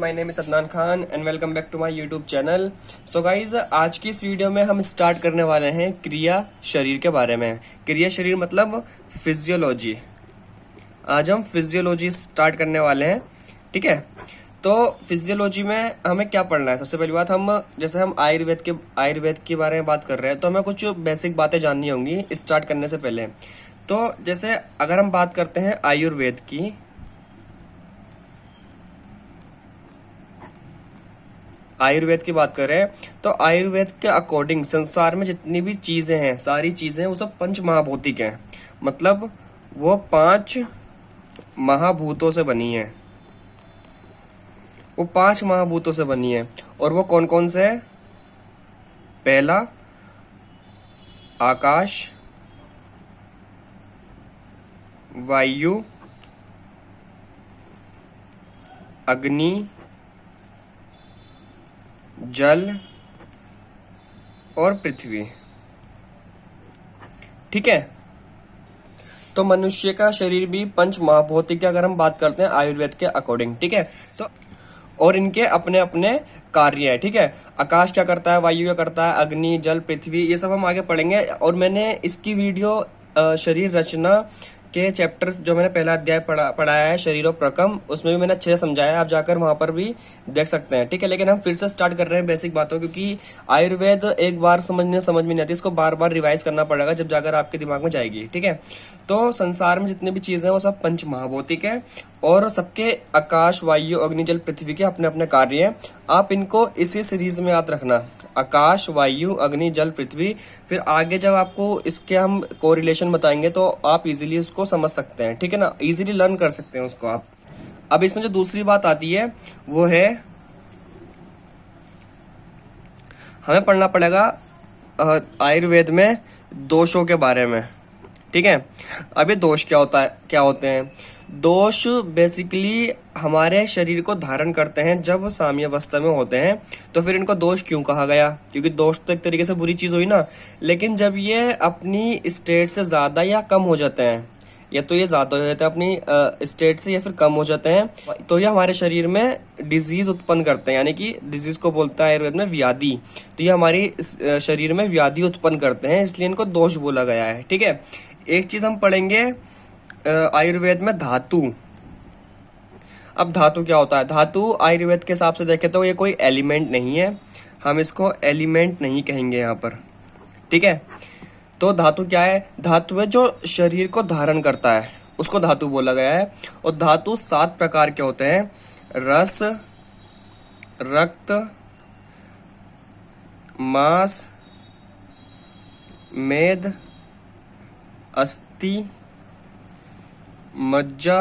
my name Sadnan Khan and welcome back to my YouTube channel so guys आज की इस video में हम स्टार्ट करने वाले हैं क्रिया शरीर के बारे में क्रिया शरीर मतलब फिजियोलॉजी आज हम फिजियोलॉजी स्टार्ट करने वाले हैं ठीक है तो फिजियोलॉजी में हमें क्या पढ़ना है सबसे पहली बात हम जैसे हम आयुर्वेद के आयुर्वेद के बारे में बात कर रहे हैं तो हमें कुछ बेसिक बातें जाननी होंगी स्टार्ट करने से पहले तो जैसे अगर हम बात करते हैं आयुर्वेद की आयुर्वेद की बात करें तो आयुर्वेद के अकॉर्डिंग संसार में जितनी भी चीजें हैं सारी चीजें वो सब पंच महाभौतिक हैं मतलब वो पांच महाभूतों से बनी है वो पांच महाभूतों से बनी है और वो कौन कौन से है पहला आकाश वायु अग्नि जल और पृथ्वी ठीक है तो मनुष्य का शरीर भी पंच महाभौतिक की अगर हम बात करते हैं आयुर्वेद के अकॉर्डिंग ठीक है तो और इनके अपने अपने कार्य है ठीक है आकाश क्या करता है वायु क्या करता है अग्नि जल पृथ्वी ये सब हम आगे पढ़ेंगे और मैंने इसकी वीडियो शरीर रचना के चैप्टर जो मैंने पहला अध्याय पढ़ा पढ़ाया है और प्रकम उसमें भी मैंने अच्छे से समझाया आप जाकर वहां पर भी देख सकते हैं ठीक है लेकिन हम फिर से स्टार्ट कर रहे हैं बेसिक बातों क्योंकि आयुर्वेद एक बार समझने समझ में नहीं आती इसको बार बार रिवाइज करना पड़ेगा जब जाकर आपके दिमाग में जाएगी ठीक है तो संसार में जितनी भी चीजें वो सब पंच महाभौतिक है और सबके आकाश वायु अग्निजल पृथ्वी के अपने अपने कार्य है आप इनको इसी सीरीज में याद रखना आकाश वायु अग्नि जल पृथ्वी फिर आगे जब आपको इसके हम कोरिलेशन बताएंगे तो आप इजीली उसको समझ सकते हैं ठीक है ना इजीली लर्न कर सकते हैं उसको आप अब इसमें जो दूसरी बात आती है वो है हमें पढ़ना पड़ेगा आयुर्वेद में दोषों के बारे में ठीक है अभी दोष क्या होता है क्या होते हैं दोष बेसिकली हमारे शरीर को धारण करते हैं जब अवस्था में होते हैं तो फिर इनको दोष क्यों कहा गया क्योंकि दोष तो एक तरीके से बुरी चीज हुई ना लेकिन जब ये अपनी स्टेट से ज्यादा या कम हो जाते हैं या तो ये ज्यादा हो जाते हैं अपनी स्टेट से या फिर कम हो जाते हैं तो ये हमारे शरीर में डिजीज उत्पन्न करते हैं यानी कि डिजीज को बोलता है आयुर्वेद में व्याधि तो ये हमारी शरीर में व्याधि उत्पन्न करते हैं इसलिए इनको दोष बोला गया है ठीक है एक चीज हम पढ़ेंगे आयुर्वेद में धातु अब धातु क्या होता है धातु आयुर्वेद के हिसाब से देखें तो ये कोई एलिमेंट नहीं है हम इसको एलिमेंट नहीं कहेंगे यहाँ पर ठीक है तो धातु क्या है धातु है जो शरीर को धारण करता है उसको धातु बोला गया है और धातु सात प्रकार के होते हैं रस रक्त मांस मेद अस्थि मज्जा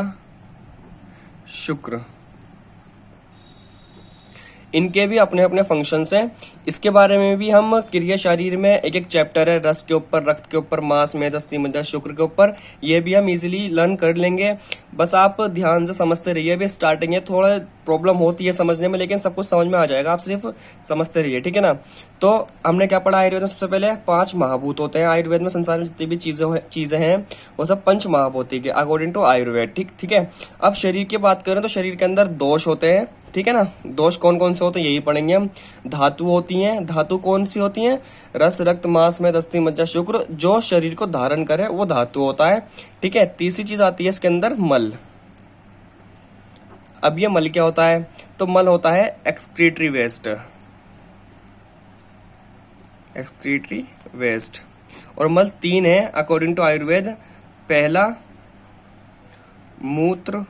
शुक्र इनके भी अपने अपने फंक्शंस हैं इसके बारे में भी हम क्रिया शरीर में एक एक चैप्टर है रस के ऊपर रक्त के ऊपर मांस दस्ती मज्जा शुक्र के ऊपर ये भी हम इजिली लर्न कर लेंगे बस आप ध्यान से समझते रहिए अभी स्टार्टिंग है थोड़ा प्रॉब्लम होती है समझने में लेकिन सब कुछ समझ में आ जाएगा आप सिर्फ समझते रहिए ठीक है ना तो हमने क्या पढ़ा आयुर्वेद में सबसे पहले पांच महाभूत होते हैं आयुर्वेद में संसार में जितनी भी चीजें चीजें हैं वो सब पंच महाभूत के अकॉर्डिंग टू आयुर्वेद ठीक ठीक है अब शरीर की बात करें तो शरीर के अंदर दोष होते हैं ठीक है ना दोष कौन कौन से होते हैं यही पढ़ेंगे हम धातु होती हैं धातु कौन सी होती हैं रस रक्त मांस में दस्ती मज्जा शुक्र जो शरीर को धारण करे वो धातु होता है ठीक है तीसरी चीज आती है इसके अंदर मल अब ये मल क्या होता है तो मल होता है एक्सक्रीटरी वेस्ट एक्सक्रीटरी वेस्ट और मल तीन है अकॉर्डिंग टू आयुर्वेद पहला मूत्र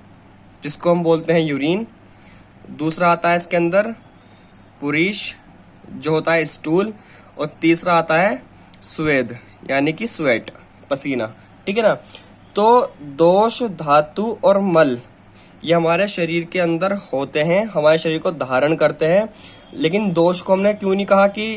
जिसको हम बोलते हैं यूरिन दूसरा आता है इसके अंदर पुरुष जो होता है स्टूल और तीसरा आता है स्वेद यानी कि स्वेट पसीना ठीक है ना तो दोष धातु और मल ये हमारे शरीर के अंदर होते हैं हमारे शरीर को धारण करते हैं लेकिन दोष को हमने क्यों नहीं कहा कि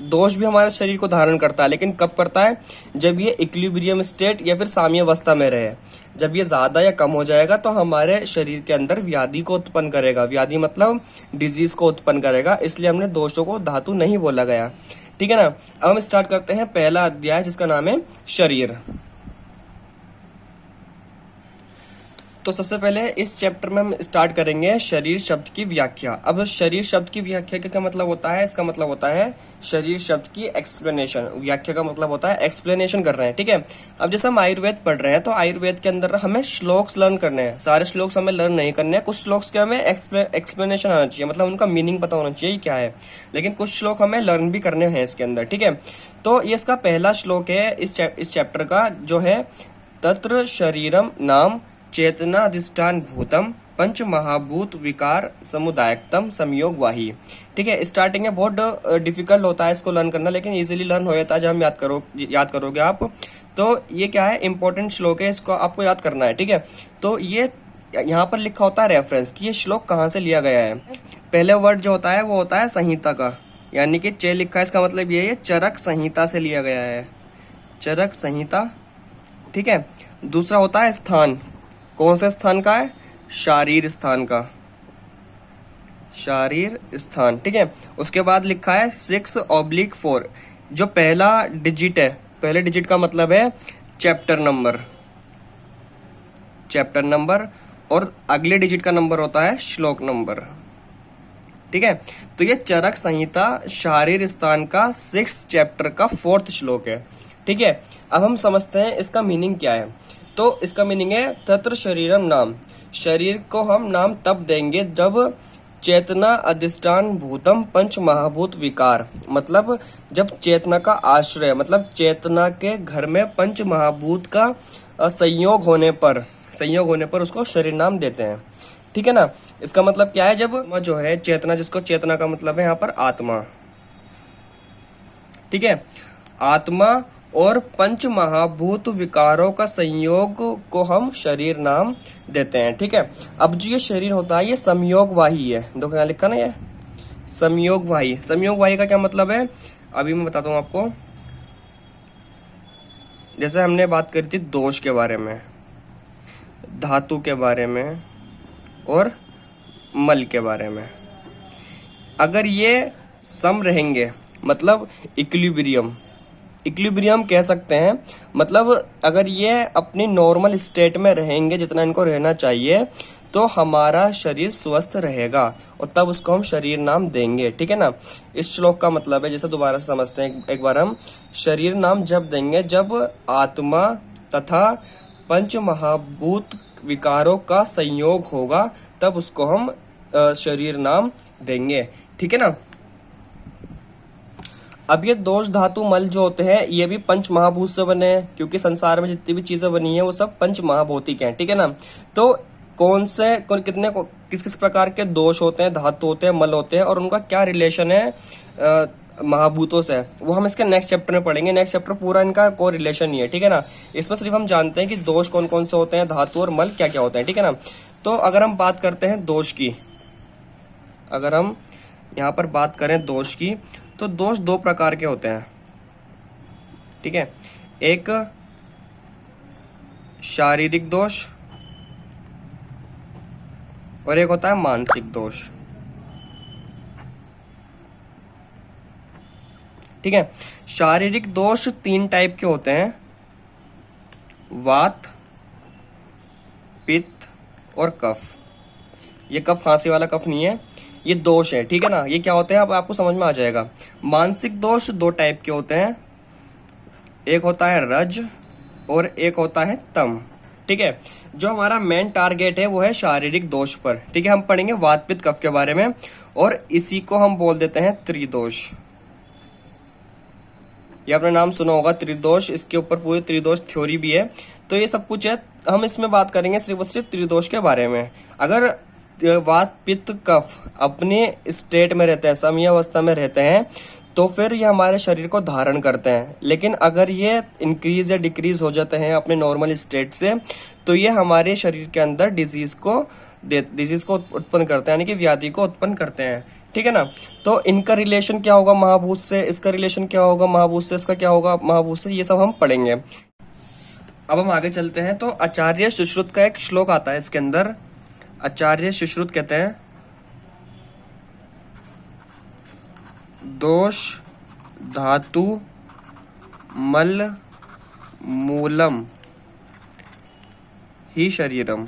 दोष भी हमारे शरीर को धारण करता है लेकिन कब करता है जब ये इक्लिब्रियम स्टेट या फिर अवस्था में रहे जब ये ज्यादा या कम हो जाएगा तो हमारे शरीर के अंदर व्याधि को उत्पन्न करेगा व्याधि मतलब डिजीज को उत्पन्न करेगा इसलिए हमने दोषों को धातु नहीं बोला गया ठीक है ना अब हम स्टार्ट करते हैं पहला अध्याय जिसका नाम है शरीर तो सबसे पहले इस चैप्टर में हम स्टार्ट करेंगे शरीर शब्द की व्याख्या अब शरीर शब्द की व्याख्या का क्या मतलब होता है इसका मतलब होता है शरीर शब्द की एक्सप्लेनेशन व्याख्या का मतलब होता है एक्सप्लेनेशन कर रहे हैं ठीक है अब जैसे हम आयुर्वेद पढ़ रहे हैं तो आयुर्वेद के अंदर हमें श्लोक्स लर्न करने हैं सारे श्लोक्स हमें लर्न नहीं करने हैं कुछ श्लोक्स के हमें एक्सप्लेनेशन आना चाहिए मतलब उनका मीनिंग पता होना चाहिए क्या है लेकिन कुछ श्लोक हमें लर्न भी करने हैं इसके अंदर ठीक है तो ये इसका पहला श्लोक है इस चैप्टर का जो है तत्र शरीरम नाम चेतनाधिष्ठान भूतम पंच महाभूत विकार समुदायकतम वाही ठीक है स्टार्टिंग में बहुत डिफिकल्ट होता है इसको लर्न करना लेकिन इजीली लर्न हो जाता है जब हम याद करो याद करोगे आप तो ये क्या है इंपॉर्टेंट श्लोक है इसको आपको याद करना है ठीक है तो ये यहाँ पर लिखा होता है रेफरेंस कि ये श्लोक कहाँ से लिया गया है पहले वर्ड जो होता है वो होता है संहिता का यानी कि चे लिखा है इसका मतलब ये है चरक संहिता से लिया गया है चरक संहिता ठीक है दूसरा होता है स्थान कौन से स्थान का है शारीर स्थान का शारीर स्थान ठीक है उसके बाद लिखा है सिक्स ऑब्लिक फोर जो पहला डिजिट है पहले डिजिट का मतलब है चैप्टर नंबर चैप्टर नंबर और अगले डिजिट का नंबर होता है श्लोक नंबर ठीक है तो ये चरक संहिता शारीर स्थान का सिक्स चैप्टर का फोर्थ श्लोक है ठीक है अब हम समझते हैं इसका मीनिंग क्या है तो इसका मीनिंग है तत्र शरीरम नाम शरीर को हम नाम तब देंगे जब चेतना अधिष्ठान भूतम पंच महाभूत विकार मतलब जब चेतना का आश्रय मतलब चेतना के घर में पंच महाभूत का संयोग होने पर संयोग होने पर उसको शरीर नाम देते हैं ठीक है ना इसका मतलब क्या है जब जो है चेतना जिसको चेतना का मतलब है यहाँ पर आत्मा ठीक है आत्मा और पंच महाभूत विकारों का संयोग को हम शरीर नाम देते हैं ठीक है अब जो ये शरीर होता है ये संयोगवाही है देखो यहाँ लिखा ना ये संयोगवाही संयोगवाही का क्या मतलब है अभी मैं बताता हूँ आपको जैसे हमने बात करी थी दोष के बारे में धातु के बारे में और मल के बारे में अगर ये सम रहेंगे मतलब इक्लिब्रियम इक्लिब्रियम कह सकते हैं मतलब अगर ये अपनी नॉर्मल स्टेट में रहेंगे जितना इनको रहना चाहिए तो हमारा शरीर स्वस्थ रहेगा और तब उसको हम शरीर नाम देंगे ठीक है ना इस श्लोक का मतलब है जैसे दोबारा से समझते हैं एक बार हम शरीर नाम जब देंगे जब आत्मा तथा पंच महाभूत विकारों का संयोग होगा तब उसको हम शरीर नाम देंगे ठीक है ना अब ये दोष धातु मल जो होते हैं ये भी पंच महाभूत से बने हैं क्योंकि संसार में जितनी भी चीजें बनी है वो सब पंच महाभौतिक हैं ठीक है ना तो कौन से कौन कितने किस किस प्रकार के दोष होते हैं धातु होते हैं मल होते हैं और उनका क्या रिलेशन है महाभूतों से वो हम इसके नेक्स्ट चैप्टर में पढ़ेंगे नेक्स्ट चैप्टर पूरा इनका कोई रिलेशन नहीं है ठीक है ना इसमें सिर्फ हम जानते हैं कि दोष कौन कौन से होते हैं धातु और मल क्या क्या होते हैं ठीक है ना तो अगर हम बात करते हैं दोष की अगर हम यहाँ पर बात करें दोष की तो दोष दो प्रकार के होते हैं ठीक है एक शारीरिक दोष और एक होता है मानसिक दोष ठीक है शारीरिक दोष तीन टाइप के होते हैं वात पित्त और कफ ये कफ खांसी वाला कफ नहीं है ये दोष है ठीक है ना ये क्या होते हैं अब आपको समझ में आ जाएगा मानसिक दोष दो टाइप के होते हैं एक होता है रज और एक होता है तम ठीक है जो हमारा मेन टारगेट है वो है शारीरिक दोष पर ठीक है हम पढ़ेंगे वातपित कफ के बारे में और इसी को हम बोल देते हैं त्रिदोष ये आपने नाम सुना होगा त्रिदोष इसके ऊपर पूरी त्रिदोष थ्योरी भी है तो ये सब कुछ है हम इसमें बात करेंगे सिर्फ और सिर्फ त्रिदोष के बारे में अगर वात पित्त कफ अपने स्टेट में रहते हैं समयावस्था में रहते हैं तो फिर ये हमारे शरीर को धारण करते हैं लेकिन अगर ये इंक्रीज या डिक्रीज हो जाते हैं अपने नॉर्मल स्टेट से तो ये हमारे शरीर के अंदर डिजीज को डिजीज को उत्पन्न करते हैं यानी कि व्याधि को उत्पन्न करते हैं ठीक है ना तो इनका रिलेशन क्या होगा महाभूत से इसका रिलेशन क्या होगा महाभूत से इसका क्या होगा महाभूत से ये सब हम पढ़ेंगे अब हम आगे चलते हैं तो आचार्य सुश्रुत का एक श्लोक आता है इसके अंदर आचार्य सुश्रुत कहते हैं दोष धातु मल मूलम ही शरीरम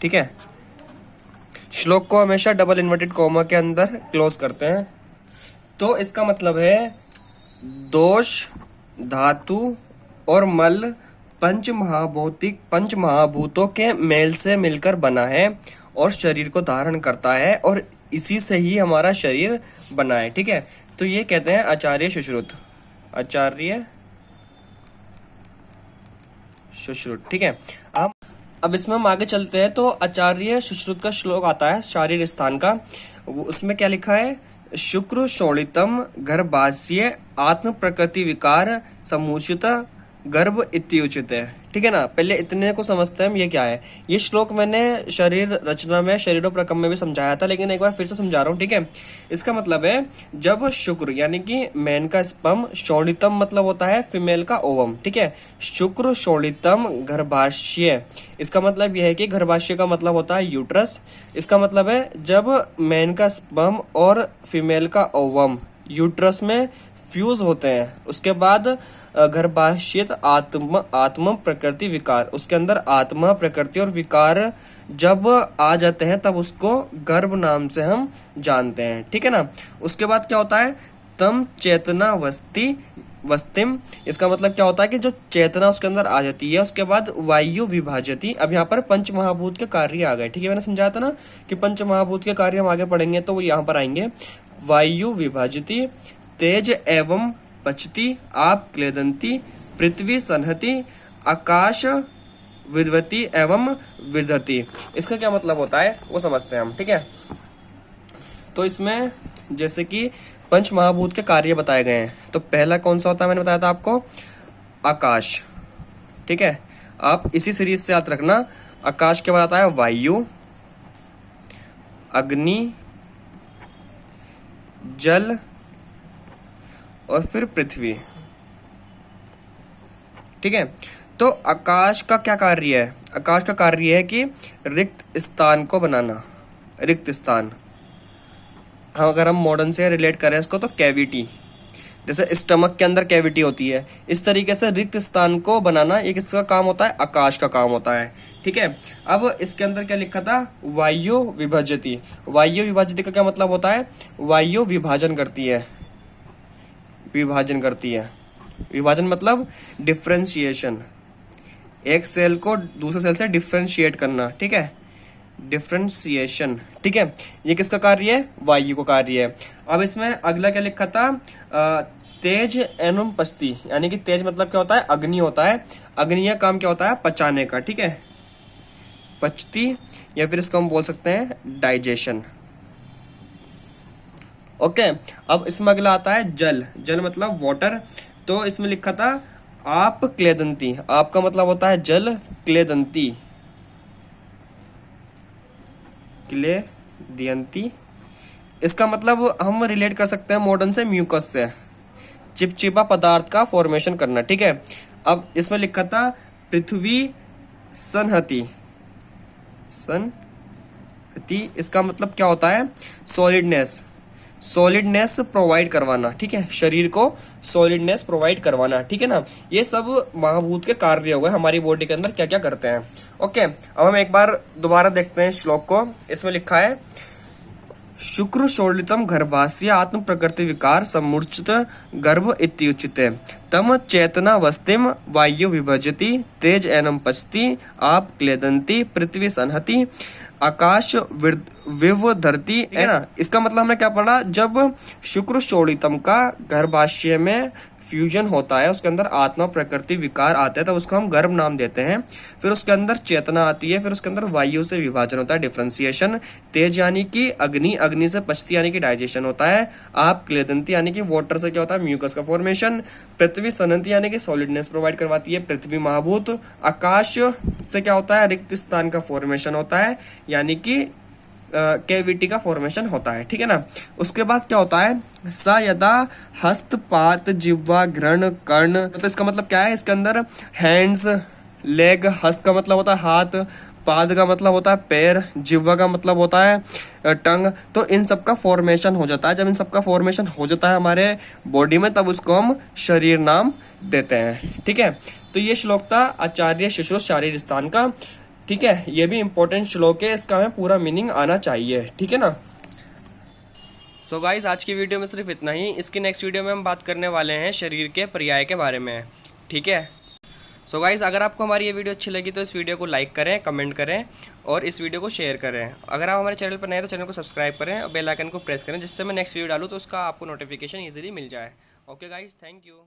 ठीक है श्लोक को हमेशा डबल इन्वर्टेड कॉमा के अंदर क्लोज करते हैं तो इसका मतलब है दोष धातु और मल पंच महाभौतिक पंच महाभूतों के मेल से मिलकर बना है और शरीर को धारण करता है और इसी से ही हमारा शरीर बना है ठीक है तो ये कहते हैं आचार्य सुश्रुत आचार्य सुश्रुत ठीक है अब अब इसमें हम आगे चलते हैं तो आचार्य सुश्रुत का श्लोक आता है शारीर स्थान का उसमें क्या लिखा है शुक्र शोणितम गर्भाष्य आत्म प्रकृति विकार समुचित गर्भ इत्युचित है ठीक है ना पहले इतने को समझते हैं हम ये क्या है ये श्लोक मैंने शरीर रचना में शरीरोप्रकम में भी समझाया था लेकिन एक बार फिर से समझा रहा हूँ ठीक है इसका मतलब है जब शुक्र यानी कि मैन का स्पम शोणितम मतलब होता है फीमेल का ओवम ठीक है शुक्र शोणितम गर्भाशय इसका मतलब यह है कि गर्भाशय का मतलब होता है यूट्रस इसका मतलब है जब मैन का स्पम और फीमेल का ओवम यूट्रस में फ्यूज होते हैं उसके बाद गर्भाशित आत्म आत्म प्रकृति विकार उसके अंदर आत्मा प्रकृति और विकार जब आ जाते हैं तब उसको गर्भ नाम से हम जानते हैं ठीक है ना उसके बाद क्या होता है तम चेतना वस्ती वस्तिम इसका मतलब क्या होता है कि जो चेतना उसके अंदर आ जाती है उसके बाद वायु विभाजती अब यहाँ पर पंच महाभूत के कार्य आ गए ठीक है मैंने समझाया था ना कि पंच महाभूत के कार्य हम आगे पढ़ेंगे तो वो यहाँ पर आएंगे वायु विभाजती तेज एवं पचति आप क्लेदंती पृथ्वी सनहति आकाश विधवती एवं विधति इसका क्या मतलब होता है वो समझते हैं हम ठीक है तो इसमें जैसे कि पंच महाभूत के कार्य बताए गए हैं तो पहला कौन सा होता है मैंने बताया था आपको आकाश ठीक है आप इसी सीरीज से याद रखना आकाश के बाद आता है वायु अग्नि जल और फिर पृथ्वी ठीक है तो आकाश का क्या कार्य है आकाश का कार्य है कि रिक्त स्थान को बनाना रिक्त स्थान हम अगर हम मॉडर्न से रिलेट करें इसको तो कैविटी जैसे स्टमक के अंदर कैविटी होती है इस तरीके से रिक्त स्थान को बनाना एक इसका काम होता है आकाश का काम होता है ठीक है अब इसके अंदर क्या लिखा था वायु विभाजती वायु विभाजती का क्या मतलब होता है वायु विभाजन करती है विभाजन करती है विभाजन मतलब डिफ्रेंशिएशन एक सेल को दूसरे सेल से डिफ्रेंशिएट करना ठीक है डिफ्रेंशिएशन ठीक है ये किसका कार्य है वायु का कार्य है अब इसमें अगला क्या लिखा था आ, तेज एनुपस्ती यानी कि तेज मतलब क्या होता है अग्नि होता है अग्नि का काम क्या होता है पचाने का ठीक है पचती या फिर इसको हम बोल सकते हैं डाइजेशन ओके अब इसमें अगला आता है जल जल मतलब वॉटर तो इसमें लिखा था आप क्लेदंती आपका मतलब होता है जल क्लेदंती क्ले दियंती इसका मतलब हम रिलेट कर सकते हैं मॉडर्न से म्यूकस से चिपचिपा पदार्थ का फॉर्मेशन करना ठीक है अब इसमें लिखा था पृथ्वी सनहति सनहति इसका मतलब क्या होता है सॉलिडनेस सॉलिडनेस प्रोवाइड करवाना ठीक है शरीर को सॉलिडनेस प्रोवाइड करवाना ठीक है ना ये सब महाभूत के कार्य हो गए हमारी बॉडी के अंदर क्या क्या करते हैं ओके अब हम एक बार दोबारा देखते हैं श्लोक को इसमें लिखा है शुक्र शोलितम गर्भास्य आत्म प्रकृति विकार समूर्चित गर्भ इत्युचित तम चेतना वस्तिम वायु विभजती तेज एनम पचती आप क्लेदंती पृथ्वी सनहति आकाश विव धरती है ना इसका मतलब हमने क्या पढ़ा जब शुक्र शोड़ितम का गर्भाशय में फ्यूजन होता है उसके अंदर आत्मा प्रकृति विकार आता है तब तो उसको हम गर्भ नाम देते हैं फिर उसके अंदर चेतना आती है फिर उसके अंदर वायु से विभाजन होता है डिफ्रेंसिएशन तेज यानी कि अग्नि अग्नि से पछती यानी कि डाइजेशन होता है आप क्लेदंती यानी कि वाटर से क्या होता है म्यूकस का फॉर्मेशन पृथ्वी सनंती यानी कि सॉलिडनेस प्रोवाइड करवाती है पृथ्वी महाभूत आकाश से क्या होता है रिक्त स्थान का फॉर्मेशन होता है यानी कि केवीटी का फॉर्मेशन होता है ठीक है ना उसके बाद क्या होता है स यदा हस्त पात ग्रहण कर्ण तो इसका मतलब क्या है इसके अंदर हैंड्स लेग हस्त का मतलब होता है हाथ पाद का मतलब होता है पैर जिवा का मतलब होता है टंग तो इन सब का फॉर्मेशन हो जाता है जब इन सब का फॉर्मेशन हो जाता है हमारे बॉडी में तब उसको हम शरीर नाम देते हैं ठीक है तो ये श्लोक था आचार्य शिशु शारीर स्थान का ठीक है ये भी इम्पोर्टेंट श्लोक है इसका हमें पूरा मीनिंग आना चाहिए ठीक है ना सो so गाइस आज की वीडियो में सिर्फ इतना ही इसकी नेक्स्ट वीडियो में हम बात करने वाले हैं शरीर के पर्याय के बारे में ठीक है सो so गाइस अगर आपको हमारी ये वीडियो अच्छी लगी तो इस वीडियो को लाइक करें कमेंट करें और इस वीडियो को शेयर करें अगर आप हमारे चैनल पर नए तो चैनल को सब्सक्राइब करें और बेलाइकन को प्रेस करें जिससे मैं नेक्स्ट वीडियो डालूँ तो उसका आपको नोटिफिकेशन ईजिली मिल जाए ओके गाइज थैंक यू